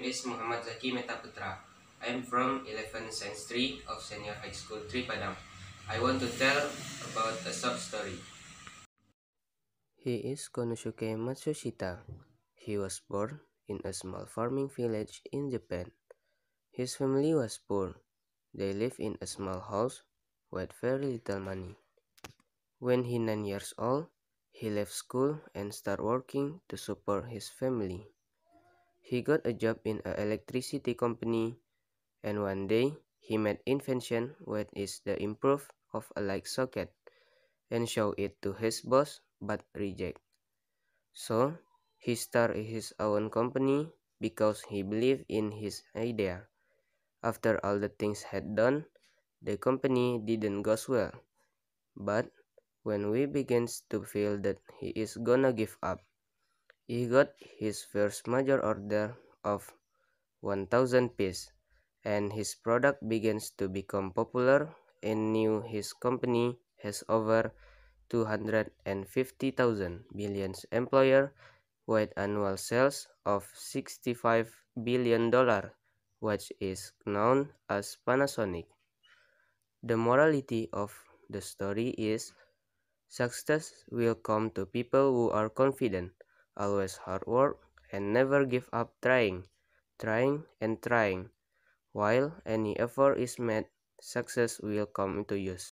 name is Muhammad Zaki Metaputra. I am from 11 Science Street of Senior High School, Padang. I want to tell about a sub story. He is Konosuke Matsushita. He was born in a small farming village in Japan. His family was poor. They lived in a small house with very little money. When he nine years old, he left school and started working to support his family. He got a job in an electricity company and one day he made invention which is the improve of a light socket and show it to his boss but reject. So he started his own company because he believed in his idea. After all the things had done, the company didn't go well. But when we begins to feel that he is gonna give up, he got his first major order of 1000 pieces, and his product begins to become popular and new his company has over 250,000 billion employer with annual sales of 65 billion dollar which is known as Panasonic. The morality of the story is success will come to people who are confident always hard work, and never give up trying, trying, and trying. While any effort is made, success will come into use.